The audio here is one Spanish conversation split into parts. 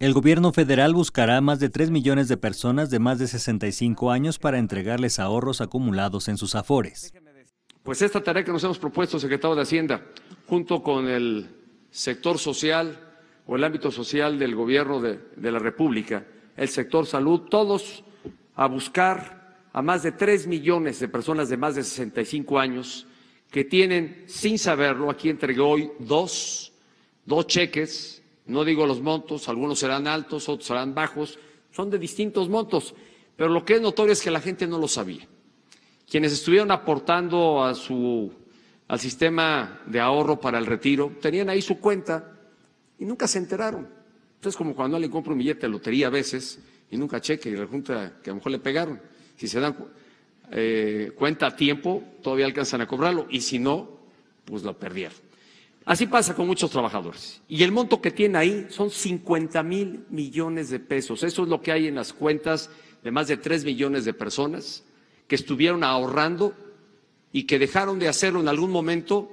El gobierno federal buscará a más de 3 millones de personas de más de 65 años para entregarles ahorros acumulados en sus afores. Pues esta tarea que nos hemos propuesto, secretario de Hacienda, junto con el sector social o el ámbito social del gobierno de, la República, el sector salud, todos a buscar a más de 3 millones de personas de más de 65 años que tienen, sin saberlo, aquí entregué hoy dos cheques no digo los montos, algunos serán altos, otros serán bajos, son de distintos montos, pero lo que es notorio es que la gente no lo sabía. Quienes estuvieron aportando a su, al sistema de ahorro para el retiro tenían ahí su cuenta y nunca se enteraron. Entonces, como cuando alguien compra un billete de lotería a veces y nunca cheque y resulta que a lo mejor le pegaron. Si se dan eh, cuenta a tiempo, todavía alcanzan a cobrarlo y si no, pues lo perdieron. Así pasa con muchos trabajadores. Y el monto que tiene ahí son 50 mil millones de pesos. Eso es lo que hay en las cuentas de más de 3 millones de personas que estuvieron ahorrando y que dejaron de hacerlo en algún momento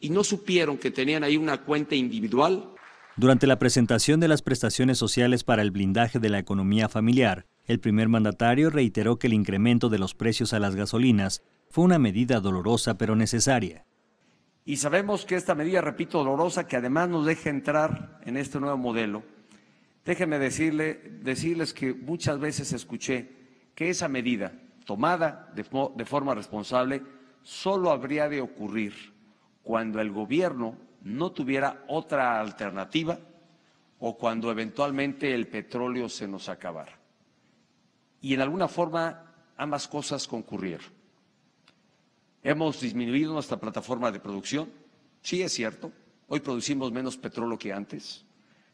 y no supieron que tenían ahí una cuenta individual. Durante la presentación de las prestaciones sociales para el blindaje de la economía familiar, el primer mandatario reiteró que el incremento de los precios a las gasolinas fue una medida dolorosa pero necesaria. Y sabemos que esta medida, repito, dolorosa, que además nos deja entrar en este nuevo modelo, déjenme decirles que muchas veces escuché que esa medida, tomada de, de forma responsable, solo habría de ocurrir cuando el gobierno no tuviera otra alternativa o cuando eventualmente el petróleo se nos acabara. Y en alguna forma ambas cosas concurrieron. Hemos disminuido nuestra plataforma de producción. Sí, es cierto. Hoy producimos menos petróleo que antes.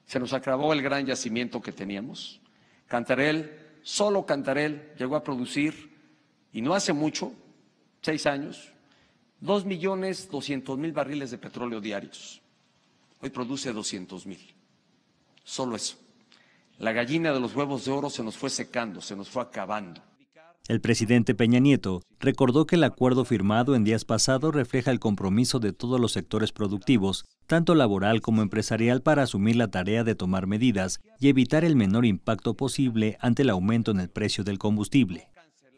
Se nos acabó el gran yacimiento que teníamos. Cantarel, solo Cantarel llegó a producir, y no hace mucho, seis años, dos millones doscientos mil barriles de petróleo diarios. Hoy produce doscientos mil. Solo eso. La gallina de los huevos de oro se nos fue secando, se nos fue acabando. El presidente Peña Nieto recordó que el acuerdo firmado en días pasados refleja el compromiso de todos los sectores productivos, tanto laboral como empresarial, para asumir la tarea de tomar medidas y evitar el menor impacto posible ante el aumento en el precio del combustible.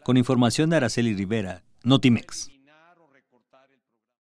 Con información de Araceli Rivera, Notimex.